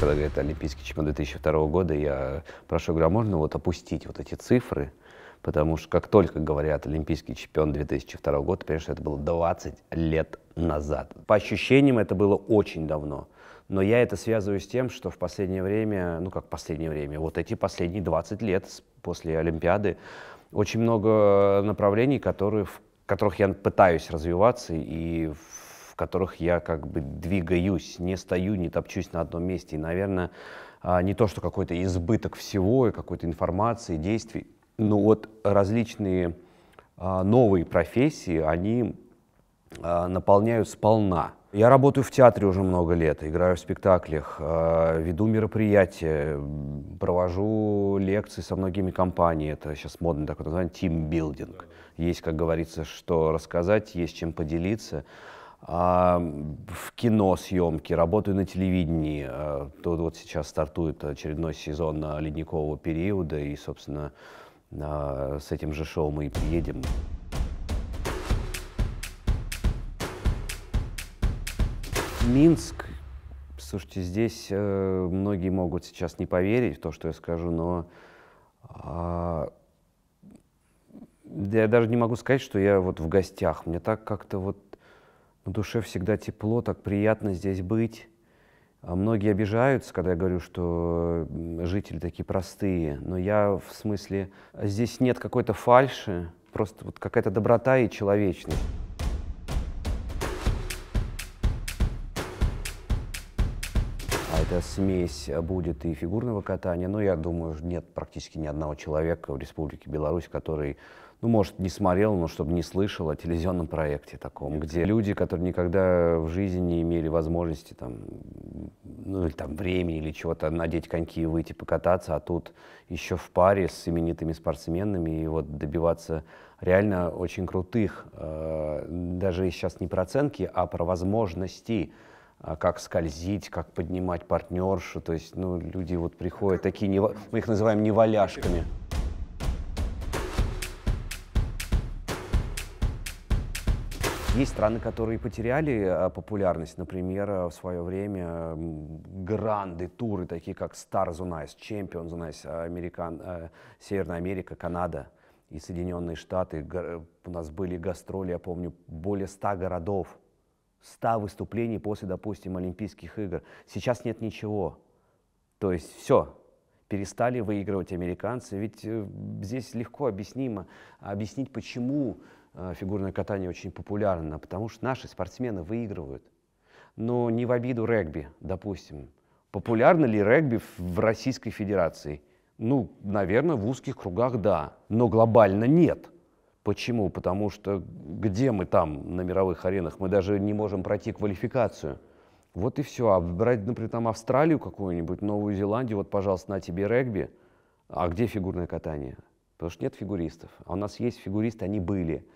когда говорят Олимпийский чемпион 2002 года, я прошу, говорю, а можно вот опустить вот эти цифры? Потому что как только говорят Олимпийский чемпион 2002 года, понимаешь, что это было 20 лет назад. По ощущениям это было очень давно. Но я это связываю с тем, что в последнее время, ну как в последнее время, вот эти последние 20 лет после Олимпиады, очень много направлений, которые, в которых я пытаюсь развиваться и в которых я как бы двигаюсь, не стою, не топчусь на одном месте. И, наверное, а, не то, что какой-то избыток всего и какой-то информации, действий, но вот различные а, новые профессии, они а, наполняют сполна. Я работаю в театре уже много лет, играю в спектаклях, веду мероприятия, провожу лекции со многими компаниями. Это сейчас модно такое название, тимбилдинг. Есть, как говорится, что рассказать, есть чем поделиться. А, в кино съемки, работаю на телевидении. А, тут вот сейчас стартует очередной сезон ледникового периода, и, собственно, а, с этим же шоу мы и приедем. Минск. Слушайте, здесь э, многие могут сейчас не поверить в то, что я скажу, но я даже не могу сказать, что я вот в гостях. Мне так как-то вот на душе всегда тепло, так приятно здесь быть. А многие обижаются, когда я говорю, что жители такие простые, но я в смысле, здесь нет какой-то фальши, просто вот какая-то доброта и человечность. А эта смесь будет и фигурного катания. Но я думаю, нет практически ни одного человека в Республике Беларусь, который ну, может, не смотрел, но чтобы не слышал о телевизионном проекте таком, где люди, которые никогда в жизни не имели возможности там, ну, или там времени или чего-то надеть коньки и выйти покататься, а тут еще в паре с именитыми спортсменами и вот добиваться реально очень крутых, э, даже сейчас не про оценки, а про возможности, а как скользить, как поднимать партнершу, то есть, ну, люди вот приходят такие, не, мы их называем неваляшками. Есть страны, которые потеряли э, популярность. Например, э, в свое время гранды туры, такие как Star The Nice, Champion The Nice, Американ, э, Северная Америка, Канада и Соединенные Штаты. У нас были гастроли, я помню, более ста городов, ста выступлений после, допустим, Олимпийских игр. Сейчас нет ничего. То есть все, перестали выигрывать американцы. Ведь здесь легко объяснимо объяснить, почему Э, фигурное катание очень популярно, потому что наши спортсмены выигрывают. Но не в обиду регби, допустим. Популярно ли регби в Российской Федерации? Ну, наверное, в узких кругах да, но глобально нет. Почему? Потому что где мы там на мировых аренах? Мы даже не можем пройти квалификацию. Вот и все. А брать, например, там Австралию какую-нибудь, Новую Зеландию, вот, пожалуйста, на тебе регби. А где фигурное катание? потому что нет фигуристов. А у нас есть фигуристы, они были.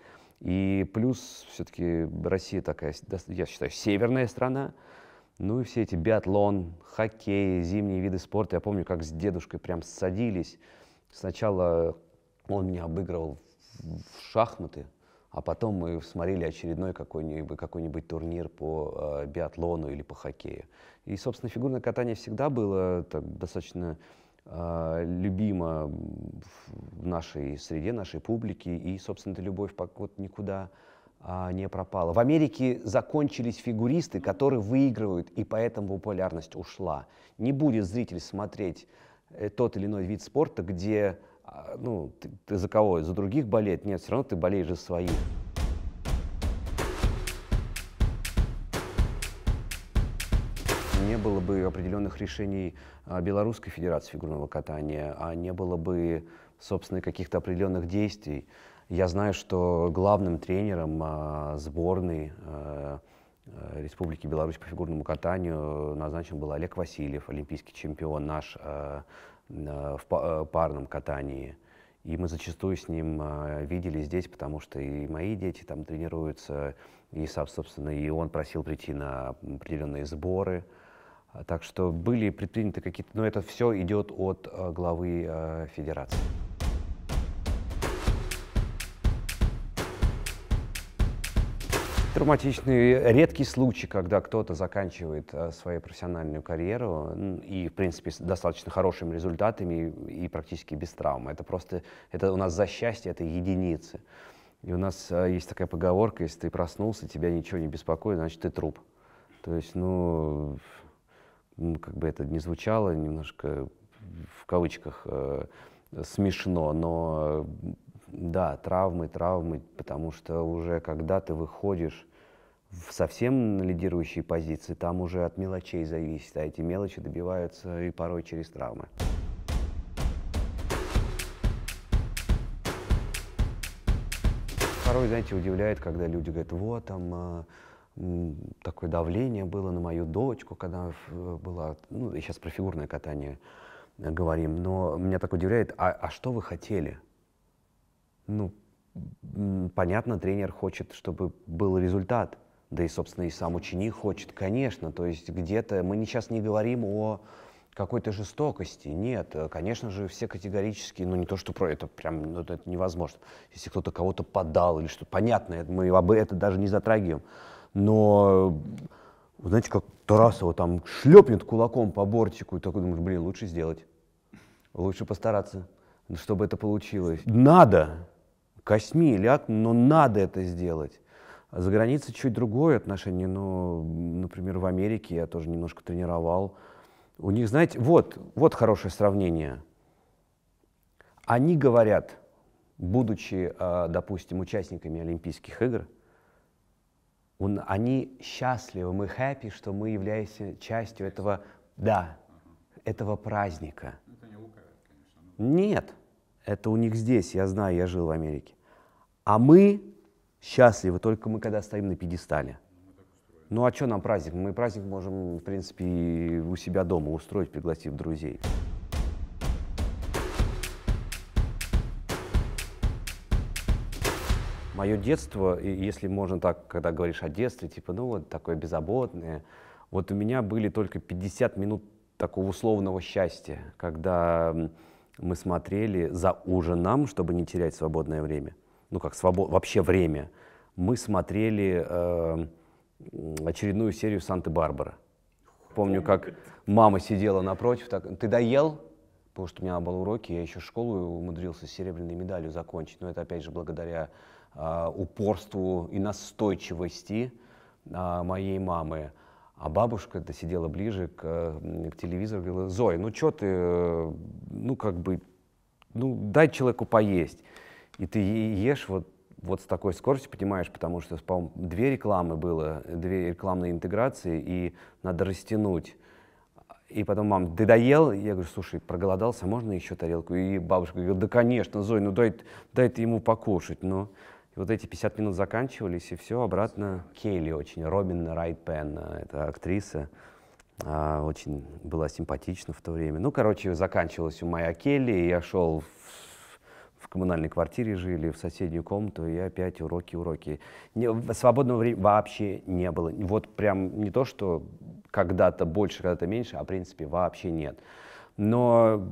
И плюс все-таки Россия такая, я считаю, северная страна. Ну и все эти биатлон, хоккей, зимние виды спорта. Я помню, как с дедушкой прям садились. Сначала он меня обыгрывал в шахматы, а потом мы смотрели очередной какой-нибудь какой турнир по э, биатлону или по хоккею. И, собственно, фигурное катание всегда было так, достаточно а, любима в нашей среде, нашей публике, и, собственно, эта любовь вот никуда а, не пропала. В Америке закончились фигуристы, которые выигрывают, и поэтому популярность ушла. Не будет зритель смотреть э, тот или иной вид спорта, где а, ну, ты, ты за кого? За других болеть? Нет, все равно ты болеешь за своих. не было бы определенных решений а, Белорусской Федерации фигурного катания, а не было бы, собственно, каких-то определенных действий. Я знаю, что главным тренером а, сборной а, Республики Беларусь по фигурному катанию назначен был Олег Васильев, олимпийский чемпион наш в парном катании. И мы зачастую с ним видели здесь, потому что и мои дети там тренируются, и, собственно, и он просил прийти на определенные сборы. А, так что были предприняты какие-то, но это все идет от э, главы э, федерации. Травматичный, редкий случай, когда кто-то заканчивает э, свою профессиональную карьеру и, в принципе, с достаточно хорошими результатами и, и практически без травм. Это просто, это у нас за счастье, это единицы. И у нас есть такая поговорка, если ты проснулся, тебя ничего не беспокоит, значит, ты труп. То есть, ну, как бы это не звучало немножко в кавычках э, смешно, но да, травмы, травмы, потому что уже когда ты выходишь в совсем лидирующие позиции, там уже от мелочей зависит, а эти мелочи добиваются и порой через травмы. Порой, знаете, удивляет, когда люди говорят, вот там а, такое давление было на мою дочку, когда э, была, ну, сейчас про фигурное катание говорим, но меня так удивляет, а, а что вы хотели? Ну, понятно, тренер хочет, чтобы был результат, да и, собственно, и сам ученик хочет, конечно, то есть где-то мы сейчас не говорим о какой-то жестокости. Нет, э, конечно же, все категорически, ну не то, что про это прям, ну это невозможно. Если кто-то кого-то подал или что, понятно, мы об это даже не затрагиваем но, знаете, как Тарасова там шлепнет кулаком по бортику, и такой думаешь, блин, лучше сделать, лучше постараться, ну, чтобы это получилось. Надо, косми, ляг, но надо это сделать. За границей чуть другое отношение, но, например, в Америке я тоже немножко тренировал. У них, знаете, вот, вот хорошее сравнение. Они говорят, будучи, а, допустим, участниками Олимпийских игр, он, они счастливы, мы happy, что мы являемся частью этого, да, этого праздника. Ну, Нет, это у них здесь, я знаю, я жил в Америке. А мы счастливы только мы, когда стоим на пьедестале. Ну, ну а что нам праздник? Мы праздник можем, в принципе, у себя дома устроить, пригласив друзей. мое детство, если можно так, когда говоришь о детстве, типа, ну вот такое беззаботное, вот у меня были только 50 минут такого условного счастья, когда мы смотрели за ужином, чтобы не терять свободное время, ну как свобод, вообще время, мы смотрели э, очередную серию Санты-Барбара. Помню, как мама сидела напротив, так, ты доел? Потому что у меня были уроки, я еще школу умудрился с серебряной медалью закончить. Но это, опять же, благодаря Э, упорству и настойчивости э, моей мамы. А бабушка -то сидела ближе к, э, к телевизору и говорила, Зоя, ну что ты, ну как бы, ну дай человеку поесть. И ты ешь вот, вот с такой скоростью, понимаешь, потому что, по-моему, две рекламы было, две рекламные интеграции, и надо растянуть. И потом, мам, ты доел? Я говорю, слушай, проголодался, можно еще тарелку? И бабушка говорит, да, конечно, Зой, ну дай, дай ты ему покушать. Ну. Но... И вот эти 50 минут заканчивались, и все, обратно Кейли очень, Робин Райт Пен, э, это актриса, а, очень была симпатична в то время. Ну, короче, заканчивалась у моя Келли, и я шел в, в коммунальной квартире жили, в соседнюю комнату, и опять уроки, уроки. Не, свободного времени вообще не было. Вот прям не то, что когда-то больше, когда-то меньше, а в принципе вообще нет. Но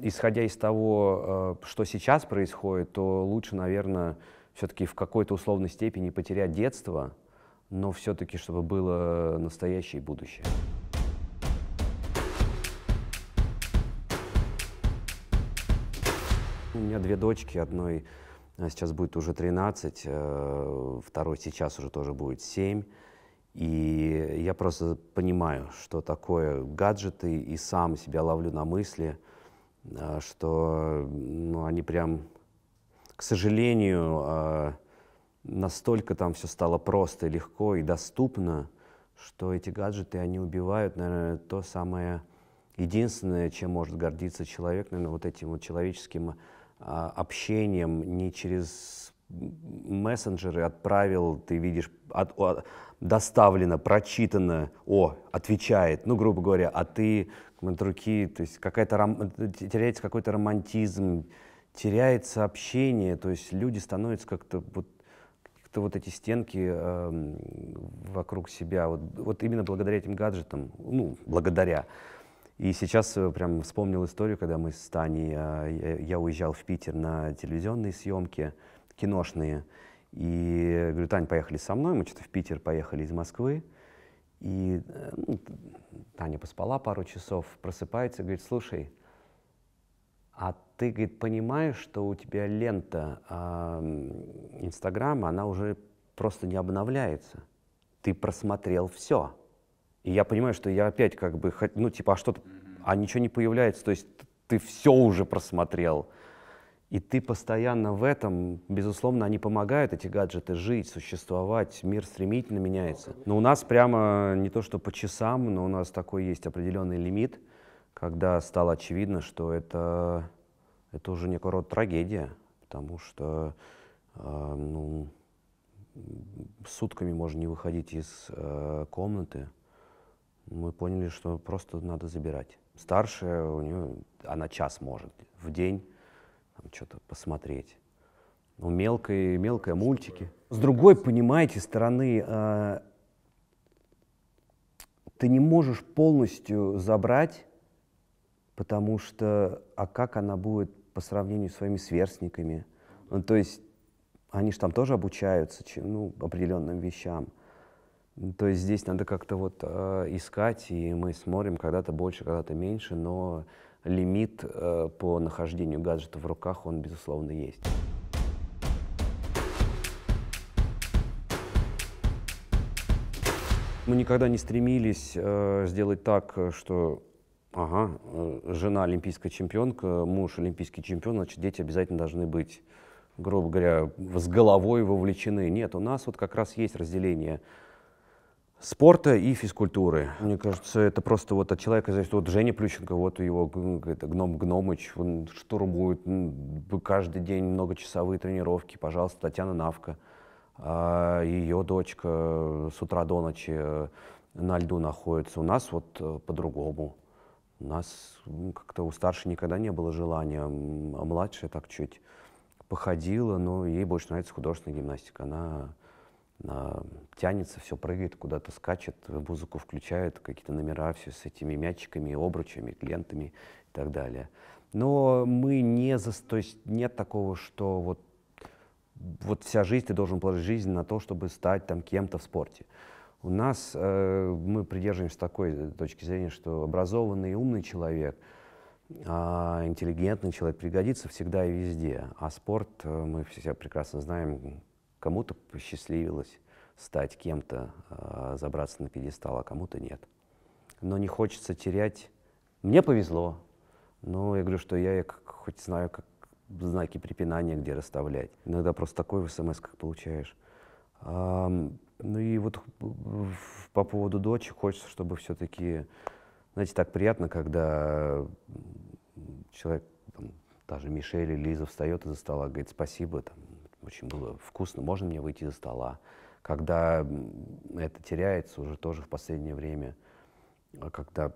исходя из того, э, что сейчас происходит, то лучше, наверное, все-таки в какой-то условной степени потерять детство, но все-таки, чтобы было настоящее будущее. У меня две дочки, одной э, сейчас будет уже 13, э, второй сейчас уже тоже будет 7. И я просто понимаю, что такое гаджеты, и сам себя ловлю на мысли, э, что ну, они прям к сожалению, а, настолько там все стало просто, легко и доступно, что эти гаджеты, они убивают, наверное, то самое единственное, чем может гордиться человек, наверное, вот этим вот человеческим а, общением, не через мессенджеры отправил, ты видишь, от, от, доставлено, прочитано, о, отвечает, ну, грубо говоря, а ты от руки, то есть какая-то теряется какой-то романтизм, теряется общение, то есть люди становятся как-то вот как-то вот эти стенки э, вокруг себя, вот, вот именно благодаря этим гаджетам, ну, благодаря. И сейчас э, прям вспомнил историю, когда мы с Таней, э, я уезжал в Питер на телевизионные съемки, киношные, и э, говорю, Таня, поехали со мной, мы что-то в Питер поехали из Москвы, и э, ну, Таня поспала пару часов, просыпается, говорит, слушай, а ты, говорит, понимаешь, что у тебя лента а, Инстаграма, э, она уже просто не обновляется. Ты просмотрел все. И я понимаю, что я опять как бы, ну типа, а что-то, а ничего не появляется, то есть ты все уже просмотрел. И ты постоянно в этом, безусловно, они помогают, эти гаджеты, жить, существовать, мир стремительно меняется. Но у нас прямо не то что по часам, но у нас такой есть определенный лимит, когда стало очевидно, что это это уже некого рода трагедия, потому что э, ну, сутками можно не выходить из э, комнаты. Мы поняли, что просто надо забирать. Старшая у нее, она час может в день что-то посмотреть. Ну, мелкое, мелкое мультики. С другой, понимаете, стороны, э, ты не можешь полностью забрать, потому что, а как она будет по сравнению с своими сверстниками. Ну, то есть они же там тоже обучаются ну, определенным вещам. Ну, то есть здесь надо как-то вот э, искать, и мы смотрим когда-то больше, когда-то меньше, но лимит э, по нахождению гаджета в руках, он, безусловно, есть. Мы никогда не стремились э, сделать так, э, что Ага, э, жена олимпийская чемпионка, муж олимпийский чемпион, значит, дети обязательно должны быть, грубо говоря, с головой вовлечены. Нет, у нас вот как раз есть разделение спорта и физкультуры. Мне кажется, это просто вот от человека зависит. Вот Женя Плющенко, вот его это, гном Гномыч, он штурмует каждый день многочасовые тренировки. Пожалуйста, Татьяна Навка, а, ее дочка э, с утра до ночи э, на льду находится. У нас вот по-другому. У нас как-то у старшей никогда не было желания, а младшая так чуть походила, но ей больше нравится художественная гимнастика. Она, она тянется, все прыгает, куда-то скачет, музыку включает, какие-то номера, все с этими мячиками, обручами, лентами и так далее. Но мы не за... То есть нет такого, что вот, вот вся жизнь, ты должен положить жизнь на то, чтобы стать там кем-то в спорте. У нас э, мы придерживаемся такой э, точки зрения, что образованный и умный человек, а интеллигентный человек пригодится всегда и везде. А спорт, э, мы все прекрасно знаем, кому-то посчастливилось стать кем-то, э, забраться на пьедестал, а кому-то нет. Но не хочется терять. Мне повезло, но я говорю, что я, я хоть знаю, как знаки препинания где расставлять. Иногда просто такой в смс как получаешь. Ну и вот э, по поводу дочи хочется, чтобы все-таки, знаете, так приятно, когда человек, там, та же Мишель или Лиза встает из-за стола, говорит, спасибо, там, очень было вкусно, можно мне выйти из-за стола. Когда это теряется уже тоже в последнее время, а когда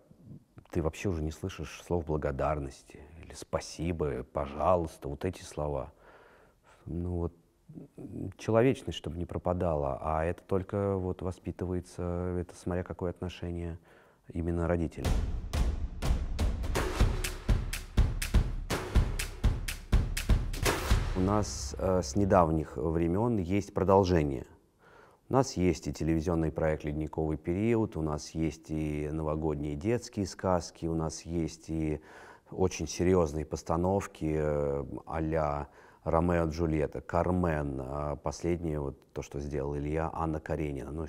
ты вообще уже не слышишь слов благодарности или спасибо, пожалуйста, вот эти слова. Ну вот человечность, чтобы не пропадала, а это только вот воспитывается, это смотря какое отношение именно родителей. У нас э, с недавних времен есть продолжение. У нас есть и телевизионный проект «Ледниковый период», у нас есть и новогодние детские сказки, у нас есть и очень серьезные постановки э, а Ромео Джульетта, Кармен, а, последнее вот то, что сделал Илья, Анна Каренина. Ну,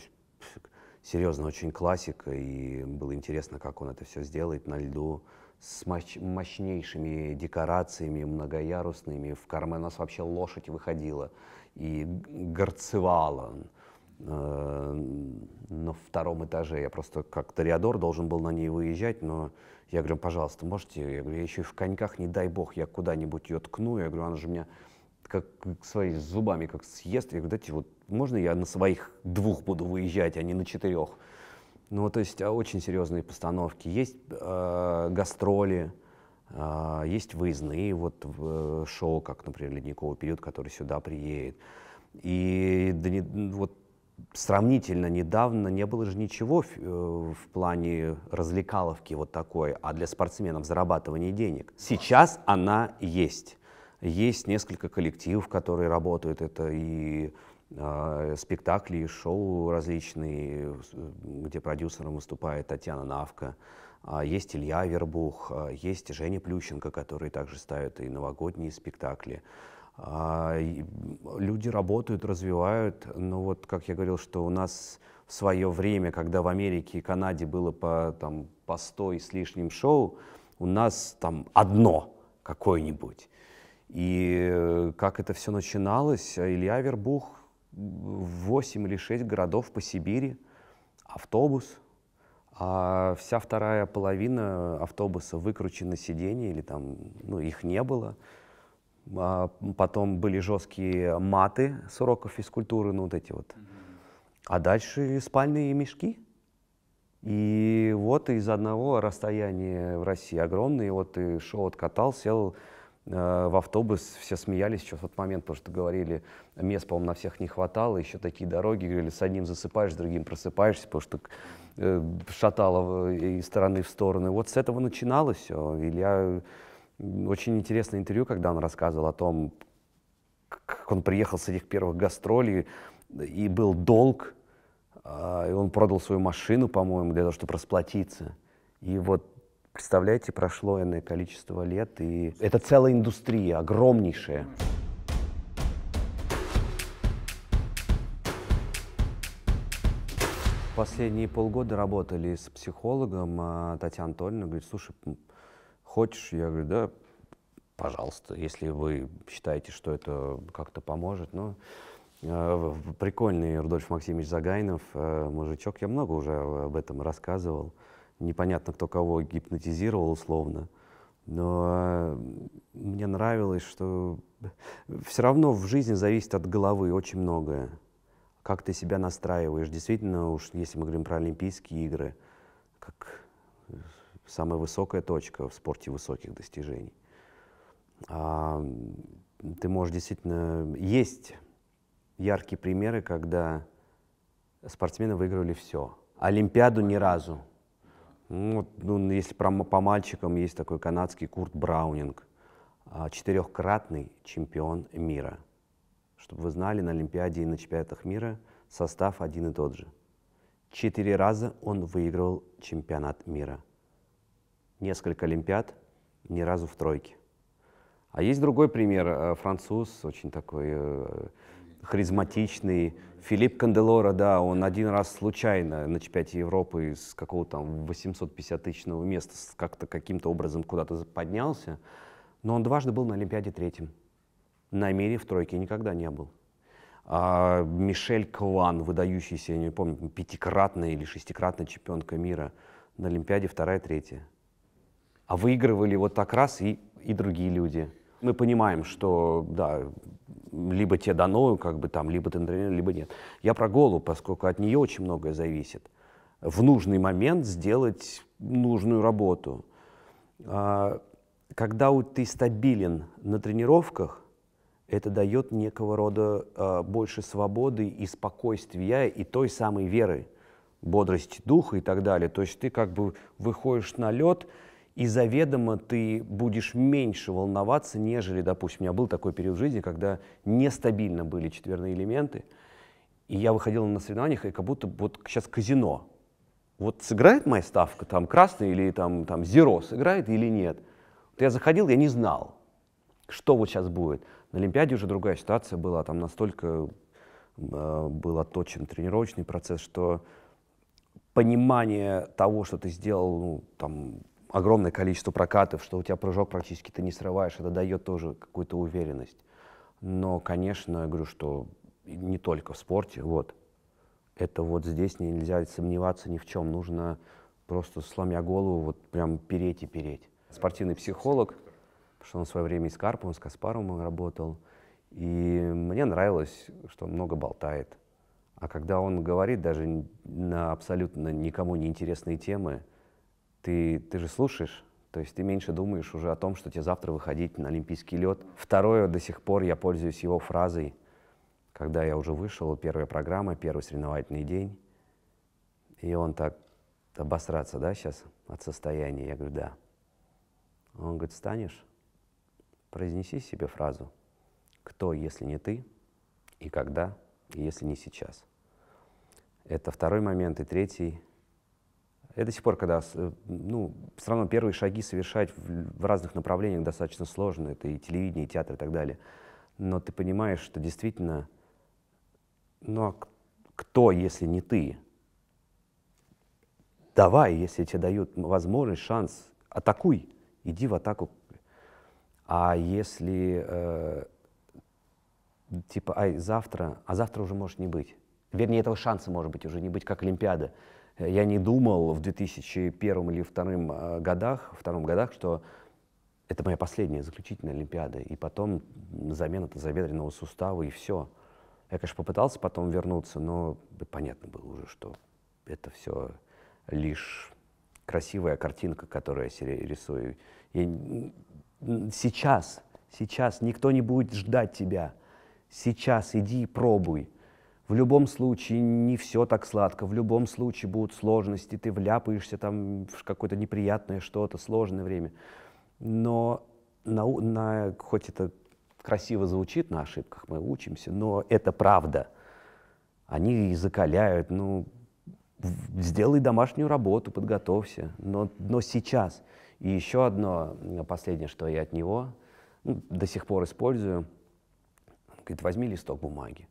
серьезно, очень классика, и было интересно, как он это все сделает на льду с мощ мощнейшими декорациями многоярусными. В Кармен у нас вообще лошадь выходила и горцевала. Э, на втором этаже. Я просто как ториадор должен был на ней выезжать, но я говорю, пожалуйста, можете? Я говорю, я еще и в коньках, не дай бог, я куда-нибудь ее ткну. Я говорю, она же меня как своими зубами как съест. Я говорю, дайте вот, можно я на своих двух буду выезжать, а не на четырех? Ну, то есть а, очень серьезные постановки. Есть э, гастроли, э, есть выездные вот э, шоу, как, например, «Ледниковый период», который сюда приедет. И да не, вот сравнительно недавно не было же ничего в, э, в плане развлекаловки вот такой, а для спортсменов зарабатывание денег. Сейчас она есть. Есть несколько коллективов, которые работают. Это и э, спектакли, и шоу различные, э, где продюсером выступает Татьяна Навка. А, есть Илья Вербух, а, есть Женя Плющенко, которые также ставят и новогодние спектакли. А, люди работают, развивают. Но вот, как я говорил, что у нас в свое время, когда в Америке и Канаде было по, там, по 100 и с лишним шоу, у нас там одно какое-нибудь. И э, как это все начиналось, э, Илья Вербух 8 или 6 городов по Сибири, автобус, а вся вторая половина автобуса выкручена сиденье, или там, ну, их не было – а, потом были жесткие маты с уроков физкультуры, ну вот эти вот. А дальше спальные мешки. И вот из одного расстояния в России огромное, вот и шел, откатал, сел э, в автобус, все смеялись еще в тот момент, потому что говорили, мест, по-моему, на всех не хватало, еще такие дороги, говорили, с одним засыпаешь, с другим просыпаешься, потому что э, шатало из стороны в стороны. Вот с этого начиналось все. Илья очень интересное интервью, когда он рассказывал о том, как он приехал с этих первых гастролей, и был долг, а, и он продал свою машину, по-моему, для того, чтобы расплатиться. И вот Представляете, прошло иное количество лет, и это целая индустрия, огромнейшая. Последние полгода работали с психологом а, Татьяной Анатольевна, говорит, слушай, хочешь? Я говорю, да, пожалуйста, если вы считаете, что это как-то поможет. Но ну, э, прикольный Рудольф Максимович Загайнов, э, мужичок, я много уже об этом рассказывал. Непонятно, кто кого гипнотизировал условно. Но э, мне нравилось, что все равно в жизни зависит от головы очень многое. Как ты себя настраиваешь. Действительно, уж если мы говорим про Олимпийские игры, как самая высокая точка в спорте высоких достижений. А, ты можешь действительно... Есть яркие примеры, когда спортсмены выиграли все. Олимпиаду ни разу. Ну, ну, если про, по мальчикам, есть такой канадский Курт Браунинг, а, четырехкратный чемпион мира. Чтобы вы знали, на Олимпиаде и на чемпионатах мира состав один и тот же. Четыре раза он выиграл чемпионат мира – несколько Олимпиад, ни разу в тройке. А есть другой пример. Э, француз, очень такой э, харизматичный. Филипп Канделора, да, он один раз случайно на чемпионате Европы с какого-то там 850-тысячного места как-то каким-то образом куда-то поднялся. Но он дважды был на Олимпиаде третьим. На мире в тройке никогда не был. А Мишель Кван, выдающийся, я не помню, пятикратная или шестикратная чемпионка мира, на Олимпиаде вторая, третья а выигрывали вот так раз и, и другие люди. Мы понимаем, что, да, либо тебе дано, как бы там, либо ты либо нет. Я про голову, поскольку от нее очень многое зависит. В нужный момент сделать нужную работу. А, когда ты стабилен на тренировках, это дает некого рода а, больше свободы и спокойствия, и той самой веры, бодрости духа и так далее. То есть ты как бы выходишь на лед, и заведомо ты будешь меньше волноваться, нежели, допустим, у меня был такой период в жизни, когда нестабильно были четверные элементы, и я выходил на соревнованиях, и как будто вот сейчас казино. Вот сыграет моя ставка, там красный или там, там зеро сыграет или нет? Вот я заходил, я не знал, что вот сейчас будет. На Олимпиаде уже другая ситуация была, там настолько э, был отточен тренировочный процесс, что понимание того, что ты сделал, ну, там, огромное количество прокатов, что у тебя прыжок практически ты не срываешь, это дает тоже какую-то уверенность. Но, конечно, я говорю, что не только в спорте, вот. Это вот здесь нельзя сомневаться ни в чем, нужно просто сломя голову, вот прям переть и переть. Спортивный психолог, потому что он в свое время из Карпа, он с Каспаровым работал, и мне нравилось, что он много болтает. А когда он говорит даже на абсолютно никому неинтересные темы, ты, ты же слушаешь, то есть ты меньше думаешь уже о том, что тебе завтра выходить на олимпийский лед. Второе, до сих пор я пользуюсь его фразой, когда я уже вышел, первая программа, первый соревновательный день, и он так, обосраться, да, сейчас от состояния? Я говорю, да. Он говорит, станешь, произнеси себе фразу, кто, если не ты, и когда, если не сейчас. Это второй момент, и третий – я э, до сих пор, когда, э, ну, все равно первые шаги совершать в, в разных направлениях достаточно сложно, это и телевидение, и театр, и так далее. Но ты понимаешь, что действительно, ну, а кто, если не ты? Давай, если тебе дают возможность, шанс, атакуй, иди в атаку. А если, э, типа, ай, завтра, а завтра уже может не быть. Вернее, этого шанса, может быть, уже не быть, как Олимпиада. Э, я не думал в 2001 или 2002 э, годах, втором годах, что это моя последняя, заключительная Олимпиада. И потом замена заведренного сустава, и все. Я, конечно, попытался потом вернуться, но понятно было уже, что это все лишь красивая картинка, которую я рисую. И сейчас, сейчас никто не будет ждать тебя. Сейчас иди и пробуй в любом случае не все так сладко, в любом случае будут сложности, ты вляпаешься там в какое-то неприятное что-то, сложное время. Но на, на, хоть это красиво звучит, на ошибках мы учимся, но это правда. Они закаляют, ну, сделай домашнюю работу, подготовься. Но, но сейчас. И еще одно, последнее, что я от него ну, до сих пор использую, говорит, возьми листок бумаги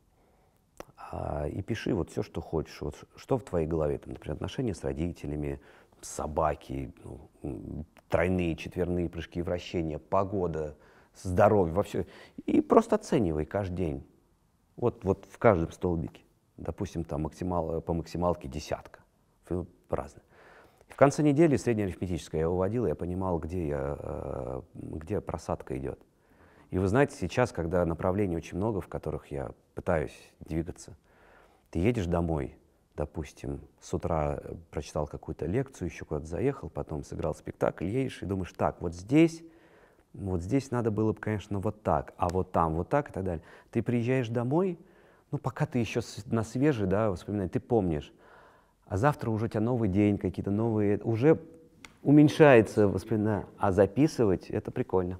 а, и пиши вот все, что хочешь, вот что в твоей голове, там, например, отношения с родителями, собаки, ну, тройные, четверные прыжки и вращения, погода, здоровье, вообще И просто оценивай каждый день. Вот, вот в каждом столбике. Допустим, там максимал, по максималке десятка. Разные. В конце недели среднеарифметическое я выводил, я понимал, где, я, э, где просадка идет. И вы знаете, сейчас, когда направлений очень много, в которых я пытаюсь двигаться. Ты едешь домой, допустим, с утра э, прочитал какую-то лекцию, еще куда-то заехал, потом сыграл спектакль, едешь и думаешь, так, вот здесь, вот здесь надо было бы, конечно, вот так, а вот там вот так и так далее. Ты приезжаешь домой, ну, пока ты еще на свежий, да, воспоминания, ты помнишь, а завтра уже у тебя новый день, какие-то новые, уже уменьшается воспоминания, а записывать — это прикольно.